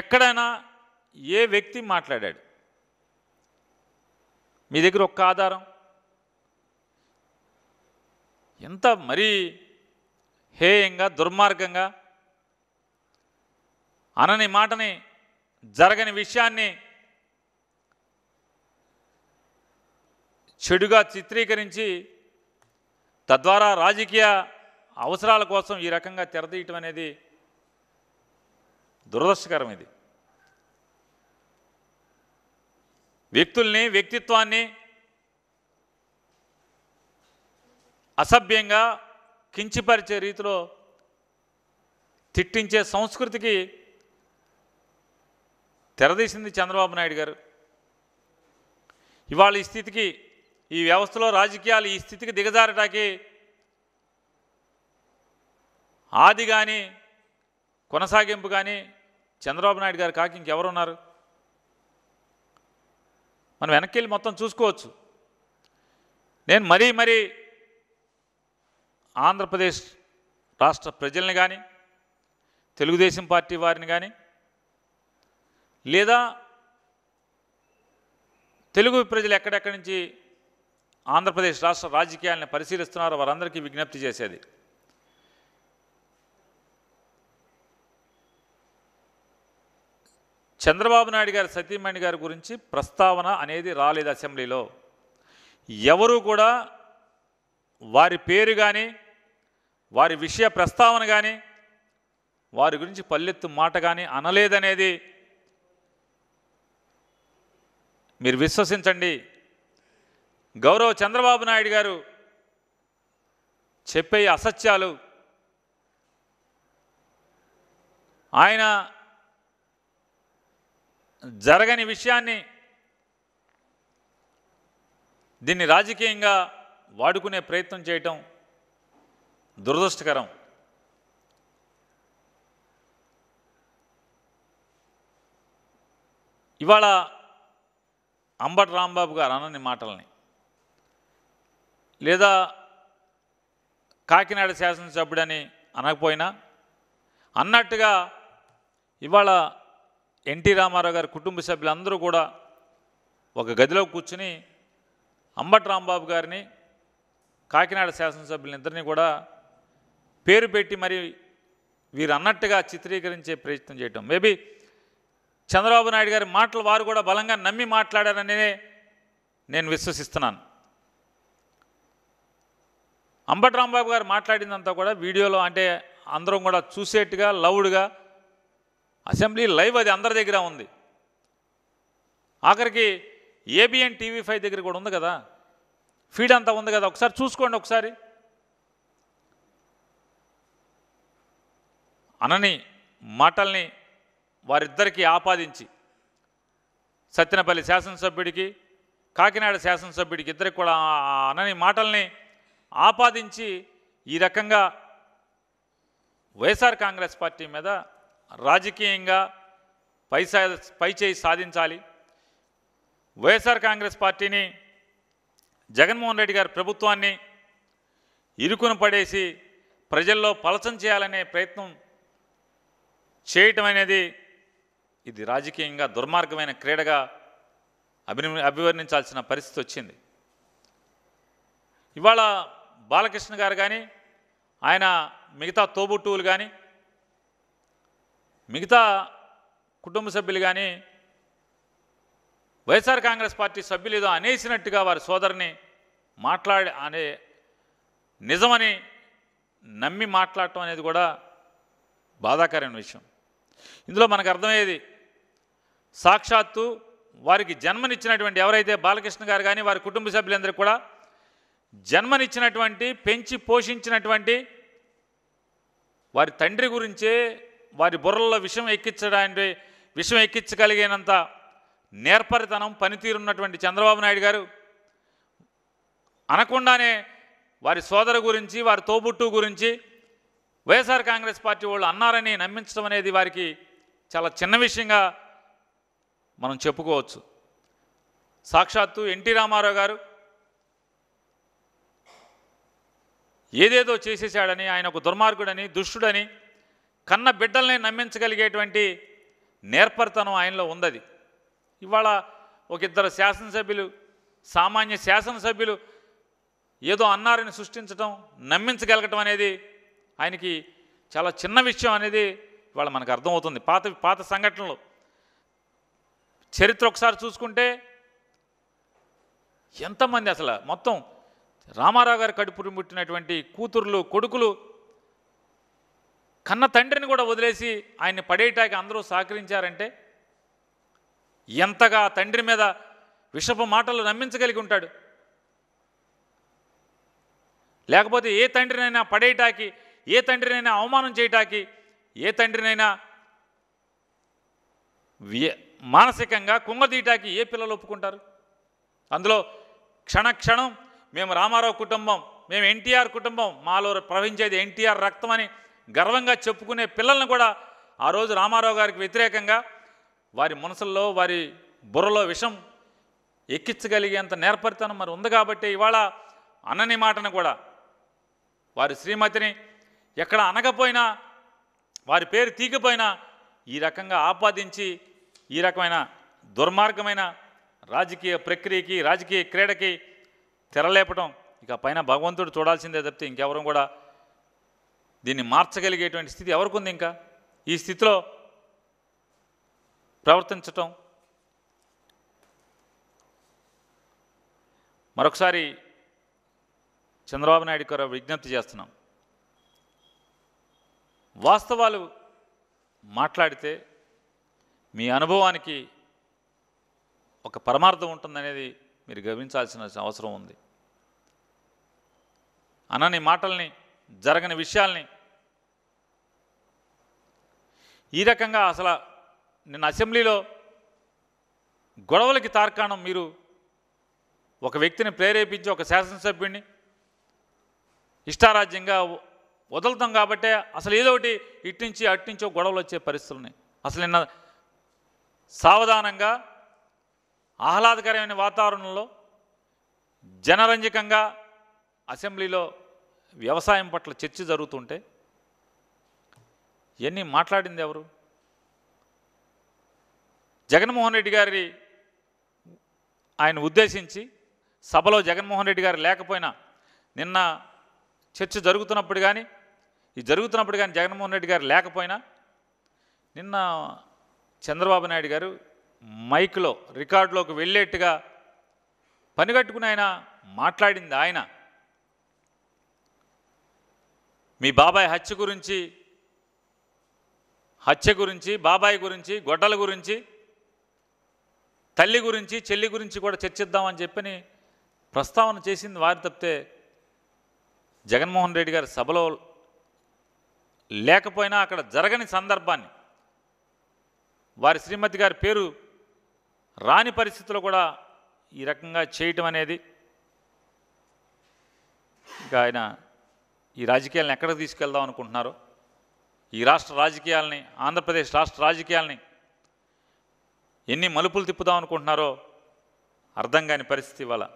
ఎక్కడైనా ఏ వ్యక్తి మాట్లాడాడు మీ దగ్గర ఒక్క ఆధారం ఎంత మరీ హేయంగా దుర్మార్గంగా అనని మాటని జరగని విషయాన్ని చెడుగా చిత్రీకరించి తద్వారా రాజకీయ అవసరాల కోసం ఈ రకంగా తెరదీయటం అనేది దురదృష్టకరం ఇది వ్యక్తుల్ని వ్యక్తిత్వాన్ని అసభ్యంగా కించిపరిచే రీతిలో తిట్టించే సంస్కృతికి తెరదీసింది చంద్రబాబు నాయుడు గారు ఇవాళ ఈ స్థితికి ఈ వ్యవస్థలో రాజకీయాలు ఈ స్థితికి దిగజారటానికి ఆది కానీ కొనసాగింపు కానీ చంద్రబాబు నాయుడు గారు కాక ఉన్నారు మనం వెనక్కి వెళ్ళి మొత్తం చూసుకోవచ్చు నేను మరీ మరీ ఆంధ్రప్రదేశ్ రాష్ట్ర ప్రజల్ని కానీ తెలుగుదేశం పార్టీ వారిని కానీ లేదా తెలుగు ప్రజలు ఎక్కడెక్కడి నుంచి ఆంధ్రప్రదేశ్ రాష్ట్ర రాజకీయాలను పరిశీలిస్తున్నారో వారందరికీ విజ్ఞప్తి చేసేది చంద్రబాబు నాయుడు గారి సతీమణి గారి గురించి ప్రస్తావన అనేది రాలేదు అసెంబ్లీలో ఎవరు కూడా వారి పేరు కానీ వారి విషయ ప్రస్తావన కానీ వారి గురించి పల్లెత్తు మాట కానీ అనలేదనేది మీరు విశ్వసించండి గౌరవ చంద్రబాబు నాయుడు గారు చెప్పే అసత్యాలు ఆయన జరగని విషయాన్ని దీన్ని రాజకీయంగా వాడుకునే ప్రయత్నం చేయటం దురదృష్టకరం ఇవాళ అంబట్ రాంబాబు గారు అనని మాటల్ని లేదా కాకినాడ శాసనసభ్యుడని అనకపోయినా అన్నట్టుగా ఇవాళ ఎన్టీ రామారావు గారి కుటుంబ సభ్యులందరూ కూడా ఒక గదిలో కూర్చుని అంబట్ రాంబాబు గారిని కాకినాడ ఇద్దరిని కూడా పేరు పెట్టి మరి వీరు అన్నట్టుగా చిత్రీకరించే ప్రయత్నం చేయటం మేబీ చంద్రబాబు నాయుడు గారి మాటలు వారు కూడా బలంగా నమ్మి మాట్లాడారని నేను విశ్వసిస్తున్నాను అంబట్ రాంబాబు గారు మాట్లాడిందంతా కూడా వీడియోలో అంటే అందరం కూడా చూసేట్టుగా లౌడ్గా అసెంబ్లీ లైవ్ అది అందరి దగ్గర ఉంది ఆఖరికి ఏబిఎన్ టీవీ ఫైవ్ దగ్గర కూడా ఉంది కదా ఫీడ్ అంతా ఉంది కదా ఒకసారి చూసుకోండి ఒకసారి అనని మాటల్ని వారిద్దరికీ ఆపాదించి సత్యనపల్లి శాసనసభ్యుడికి కాకినాడ శాసనసభ్యుడికి ఇద్దరికి కూడా అనని మాటల్ని ఆపాదించి ఈ రకంగా వైఎస్ఆర్ కాంగ్రెస్ పార్టీ మీద రాజకీయంగా పైసా పైచేయి సాధించాలి వైఎస్ఆర్ కాంగ్రెస్ పార్టీని జగన్మోహన్ రెడ్డి గారి ప్రభుత్వాన్ని ఇరుకున పడేసి ప్రజల్లో పలచం చేయాలనే ప్రయత్నం చేయటం అనేది ఇది రాజకీయంగా దుర్మార్గమైన క్రీడగా అభిని అభివర్ణించాల్సిన పరిస్థితి వచ్చింది ఇవాళ బాలకృష్ణ గారు కానీ ఆయన మిగతా తోబుట్టువులు కానీ మిగతా కుటుంబ సభ్యులు కానీ వైఎస్ఆర్ కాంగ్రెస్ పార్టీ సభ్యులు ఏదో అనేసినట్టుగా వారి సోదరిని మాట్లాడి అనే నిజమని నమ్మి మాట్లాడటం అనేది కూడా బాధాకరమైన విషయం ఇందులో మనకు అర్థమయ్యేది సాక్షాత్తు వారికి జన్మనిచ్చినటువంటి ఎవరైతే బాలకృష్ణ గారు కానీ వారి కుటుంబ సభ్యులందరికీ కూడా జన్మనిచ్చినటువంటి పెంచి పోషించినటువంటి వారి తండ్రి గురించే వారి బుర్రల్లో విషయం ఎక్కించడానికి విషం ఎక్కించగలిగినంత నేర్పరితనం పనితీరున్నటువంటి చంద్రబాబు నాయుడు గారు అనకుండానే వారి సోదరు గురించి వారి తోబుట్టు గురించి వైఎస్ఆర్ కాంగ్రెస్ పార్టీ వాళ్ళు అన్నారని నమ్మించడం అనేది వారికి చాలా చిన్న విషయంగా మనం చెప్పుకోవచ్చు సాక్షాత్తు ఎన్టీ రామారావు గారు ఏదేదో చేసేసాడని ఆయన ఒక దుర్మార్గుడని దుష్టుడని కన్న బిడ్డల్ని నమ్మించగలిగేటువంటి నేర్పరితనం ఆయనలో ఉందది ఇవాళ ఒక ఇద్దరు శాసనసభ్యులు సామాన్య శాసనసభ్యులు ఏదో అన్నారని సృష్టించడం నమ్మించగలగటం అనేది ఆయనకి చాలా చిన్న విషయం అనేది ఇవాళ మనకు అర్థమవుతుంది పాత పాత సంఘటనలు చరిత్ర ఒకసారి చూసుకుంటే ఎంతమంది అసలు మొత్తం రామారావు గారి కడుపురు పుట్టినటువంటి కూతుర్లు కొడుకులు కన్న తండ్రిని కూడా వదిలేసి ఆయన్ని పడేయటానికి అందరూ సహకరించారంటే ఎంతగా తండ్రి మీద విషపు మాటలు నమ్మించగలిగి ఉంటాడు లేకపోతే ఏ తండ్రినైనా పడేయటాకి ఏ తండ్రినైనా అవమానం చేయటాకి ఏ తండ్రినైనా మానసికంగా కుంగదీయటాకి ఏ పిల్లలు ఒప్పుకుంటారు అందులో క్షణక్షణం మేము రామారావు కుటుంబం మేము ఎన్టీఆర్ కుటుంబం మాలో ప్రవహించేది ఎన్టీఆర్ రక్తం అని గర్వంగా చెప్పుకునే పిల్లలను కూడా ఆ రోజు రామారావు గారికి వ్యతిరేకంగా వారి మనసుల్లో వారి బుర్రలో విషం ఎక్కించగలిగేంత నేర్పరితనం మరి ఉంది కాబట్టి ఇవాళ అనని మాటను కూడా వారి శ్రీమతిని ఎక్కడ అనకపోయినా వారి పేరు తీకపోయినా ఈ రకంగా ఆపాదించి ఈ రకమైన దుర్మార్గమైన రాజకీయ ప్రక్రియకి రాజకీయ క్రీడకి తెరలేపటం ఇక పైన భగవంతుడు చూడాల్సిందే తప్పితే ఇంకెవరూ కూడా దీన్ని మార్చగలిగేటువంటి స్థితి ఎవరికి ఉంది ఇంకా ఈ స్థితిలో ప్రవర్తించటం మరొకసారి చంద్రబాబు నాయుడు గారు విజ్ఞప్తి చేస్తున్నాం వాస్తవాలు మాట్లాడితే మీ అనుభవానికి ఒక పరమార్థం ఉంటుందనేది మీరు గమనించాల్సిన అవసరం ఉంది అనని మాటల్ని జరగని విషయాల్ని ఈ రకంగా అసలు నిన్న అసెంబ్లీలో గొడవలకి తార్కాణం మీరు ఒక వ్యక్తిని ప్రేరేపించి ఒక శాసనసభ్యుడిని ఇష్టారాజ్యంగా వదులుతాం కాబట్టే అసలు ఏదో ఒకటి ఇట్నుంచి అట్నుంచో గొడవలు వచ్చే పరిస్థితులు ఉన్నాయి అసలు నిన్న సావధానంగా ఆహ్లాదకరమైన వాతావరణంలో జనరంజకంగా అసెంబ్లీలో వ్యవసాయం పట్ల చర్చ జరుగుతుంటే ఇవన్నీ మాట్లాడింది ఎవరు జగన్మోహన్ రెడ్డి గారి ఆయన ఉద్దేశించి సభలో జగన్మోహన్ రెడ్డి గారు లేకపోయినా నిన్న చర్చ జరుగుతున్నప్పుడు కానీ ఇది జరుగుతున్నప్పుడు కానీ జగన్మోహన్ రెడ్డి గారు లేకపోయినా నిన్న చంద్రబాబు నాయుడు గారు మైక్లో రికార్డులోకి వెళ్ళేట్టుగా పనిగట్టుకుని ఆయన మాట్లాడింది ఆయన మీ బాబాయ్ హత్య గురించి హత్య గురించి బాబాయ్ గురించి గొడ్డల గురించి తల్లి గురించి చెల్లి గురించి కూడా చర్చిద్దామని చెప్పని ప్రస్తావన చేసింది వారి తప్పితే జగన్మోహన్ రెడ్డి గారి సభలో లేకపోయినా అక్కడ జరగని సందర్భాన్ని వారి శ్రీమతి గారి పేరు రాని పరిస్థితుల్లో కూడా ఈ రకంగా చేయటం అనేది ఇక ఆయన ఈ రాజకీయాలను ఎక్కడికి తీసుకెళ్దాం అనుకుంటున్నారో ఈ రాష్ట్ర రాజకీయాలని ఆంధ్రప్రదేశ్ రాష్ట్ర రాజకీయాలని ఎన్ని మలుపులు తిప్పుదాం అనుకుంటున్నారో అర్థం కాని పరిస్థితి ఇవాళ